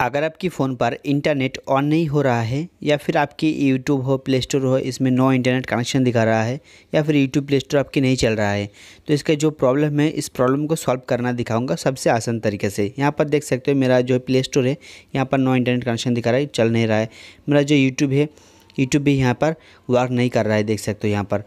अगर आपकी फ़ोन पर इंटरनेट ऑन नहीं हो रहा है या फिर आपकी यूट्यूब हो प्ले स्टोर हो इसमें नो इंटरनेट कनेक्शन दिखा रहा है या फिर यूट्यूब प्ले स्टोर आपकी नहीं चल रहा है तो इसका जो प्रॉब्लम है इस प्रॉब्लम को सॉल्व करना दिखाऊंगा सबसे आसान तरीके से यहाँ पर देख सकते हो मेरा जो प्ले स्टोर है यहाँ पर नो इंटरनेट कनेक्शन दिखा रहा है चल नहीं रहा है मेरा जो यूट्यूब है यूट्यूब भी यहाँ पर वर्क नहीं कर रहा है देख सकते हो यहाँ पर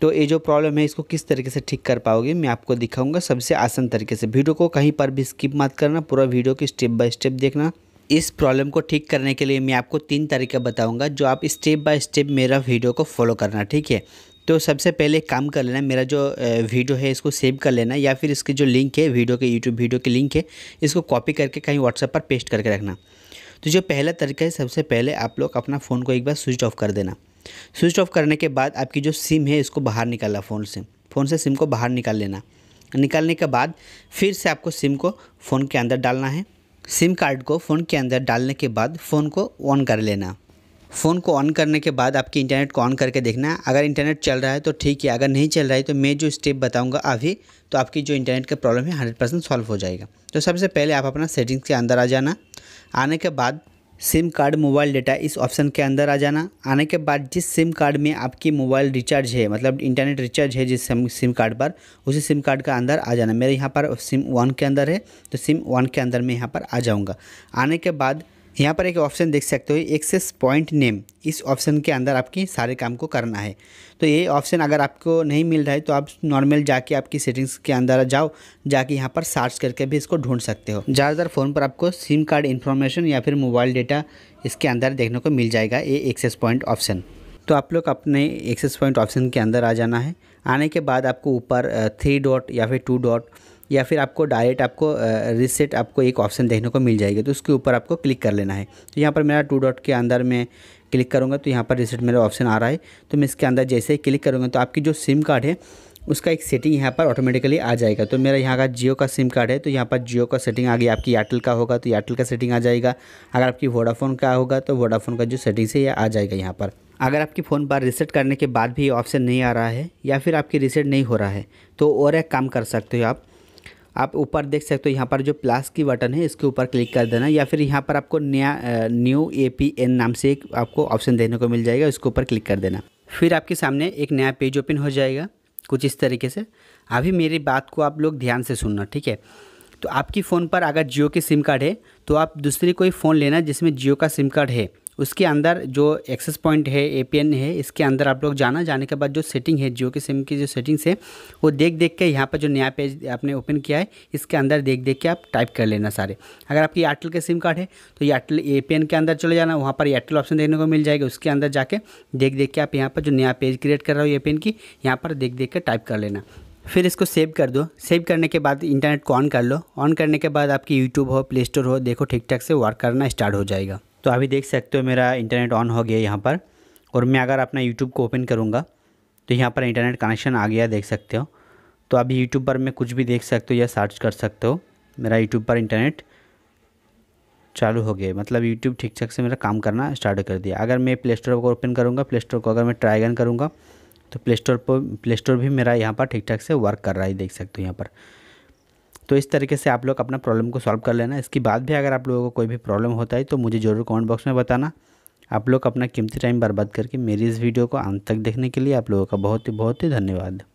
तो ये जो प्रॉब्लम है इसको किस तरीके से ठीक कर पाओगे मैं आपको दिखाऊंगा सबसे आसान तरीके से वीडियो को कहीं पर भी स्किप मत करना पूरा वीडियो की स्टेप बाय स्टेप देखना इस प्रॉब्लम को ठीक करने के लिए मैं आपको तीन तरीका बताऊंगा जो आप स्टेप बाय स्टेप मेरा वीडियो को फॉलो करना ठीक है तो सबसे पहले काम कर लेना मेरा जो वीडियो है इसको सेव कर लेना या फिर इसकी जो लिंक है वीडियो के यूट्यूब वीडियो की लिंक है इसको कॉपी करके कहीं व्हाट्सएप पर पेस्ट करके रखना तो जो पहला तरीका है सबसे पहले आप लोग अपना फ़ोन को एक बार स्विच ऑफ कर देना स्विच ऑफ करने के बाद आपकी जो सिम है इसको बाहर निकालना फ़ोन से फ़ोन से सिम को बाहर निकाल लेना निकालने के बाद फिर से आपको सिम को फ़ोन के अंदर डालना है सिम कार्ड को फ़ोन के अंदर डालने के बाद फ़ोन को ऑन कर लेना फ़ोन को ऑन करने के बाद आपकी इंटरनेट को ऑन करके देखना अगर इंटरनेट चल रहा है तो ठीक है अगर नहीं चल रहा है तो मैं जो स्टेप बताऊंगा अभी तो आपकी जो इंटरनेट का प्रॉब्लम है हंड्रेड परसेंट सॉल्व हो जाएगा तो सबसे पहले आप अपना सेटिंग्स के अंदर आ जाना आने के बाद सिम कार्ड मोबाइल डेटा इस ऑप्शन के अंदर आ जाना आने के बाद जिस सिम कार्ड में आपकी मोबाइल रिचार्ज है मतलब इंटरनेट रिचार्ज है जिस सिम कार्ड पर उसी सिम कार्ड का अंदर आ जाना मेरे यहाँ पर सिम वन के अंदर है तो सिम वन के अंदर मैं यहाँ पर आ जाऊँगा आने के बाद यहाँ पर एक ऑप्शन देख सकते हो एक्सेस पॉइंट नेम इस ऑप्शन के अंदर आपकी सारे काम को करना है तो ये ऑप्शन अगर आपको नहीं मिल रहा है तो आप नॉर्मल जाके आपकी सेटिंग्स के अंदर जाओ जाके यहाँ पर सर्च करके भी इसको ढूंढ सकते हो ज़्यादातर फ़ोन पर आपको सिम कार्ड इन्फॉर्मेशन या फिर मोबाइल डेटा इसके अंदर देखने को मिल जाएगा ये एक्सेस पॉइंट ऑप्शन तो आप लोग अपने एक्सेस पॉइंट ऑप्शन के अंदर आ जाना है आने के बाद आपको ऊपर थ्री डॉट या फिर टू डॉट या फिर आपको डायरेक्ट आपको रिसेट आपको एक ऑप्शन देखने को मिल जाएगी तो उसके ऊपर आपको क्लिक कर लेना है तो यहाँ पर मेरा टू डॉट के अंदर में क्लिक करूँगा तो यहाँ पर रिसेट मेरा ऑप्शन आ रहा है तो मैं इसके अंदर जैसे ही क्लिक करूँगा तो आपकी जो सिम कार्ड है उसका एक सेटिंग यहाँ पर ऑटोमेटिकली आ जाएगा तो मेरा यहाँ का जियो का सिम कार्ड है तो यहाँ पर जियो का सेटिंग आ गई आपकी एयरटेल का होगा तो एयरटेल का सेटिंग आ जाएगा अगर आपकी वोडाफोन का होगा तो वोडाफोन का जो सेटिंग है ये आ जाएगा यहाँ पर अगर आपकी फ़ोन बार रिसेट करने के बाद भी ऑप्शन नहीं आ रहा है या फिर आपकी रिसेट नहीं हो रहा है तो और एक काम कर सकते हो आप आप ऊपर देख सकते हो यहाँ पर जो प्लस की बटन है इसके ऊपर क्लिक कर देना या फिर यहाँ पर आपको नया न्यू ए पी एन नाम से एक आपको ऑप्शन देखने को मिल जाएगा इसके ऊपर क्लिक कर देना फिर आपके सामने एक नया पेज ओपन हो जाएगा कुछ इस तरीके से अभी मेरी बात को आप लोग ध्यान से सुनना ठीक है तो आपकी फ़ोन पर अगर जियो की सिम कार्ड है तो आप दूसरी कोई फ़ोन लेना जिसमें जियो का सिम कार्ड है उसके अंदर जो एक्सेस पॉइंट है ए है इसके अंदर आप लोग जाना जाने के बाद जो सेटिंग है जियो के सिम की जो सेटिंग्स है वो देख देख के यहाँ पर जो नया पेज आपने ओपन किया है इसके अंदर देख देख के आप टाइप कर लेना सारे अगर आपकी एयरटेल का सिम कार्ड है तो एयरटेल ए के अंदर चले जाना वहाँ पर एयरटेल ऑप्शन देखने को मिल जाएगा उसके अंदर जाके देख देख के आप यहाँ पर जो नया पेज क्रिएट कर रहा हो ए की यहाँ पर देख देख के टाइप कर लेना फिर इसको सेव कर दो सेव करने के बाद इंटरनेट को ऑन कर लो ऑन करने के बाद आपकी यूट्यूब हो प्ले स्टोर हो देखो ठीक ठाक से वर्क करना स्टार्ट हो जाएगा तो अभी देख सकते हो मेरा इंटरनेट ऑन हो गया यहाँ पर और मैं अगर अपना यूट्यूब को ओपन करूँगा तो यहाँ पर इंटरनेट कनेक्शन आ गया देख सकते हो तो अभी यूट्यूब पर मैं कुछ भी देख सकते हो या सर्च कर सकते हो मेरा यूट्यूब पर इंटरनेट चालू हो गया मतलब यूट्यूब ठीक ठाक से मेरा काम करना स्टार्ट कर दिया अगर मैं प्ले स्टोर को ओपन करूँगा प्ले स्टोर को अगर मैं ट्राई गन करूँगा तो प्ले स्टोर पर प्ले स्टोर भी मेरा यहाँ पर ठीक ठाक से वर्क कर रहा है देख सकते हो यहाँ पर तो इस तरीके से आप लोग अपना प्रॉब्लम को सॉल्व कर लेना इसके बाद भी अगर आप लोगों को कोई भी प्रॉब्लम होता है तो मुझे ज़रूर कमेंट बॉक्स में बताना आप लोग अपना कीमती टाइम बर्बाद करके मेरी इस वीडियो को अंत तक देखने के लिए आप लोगों का बहुत ही बहुत ही धन्यवाद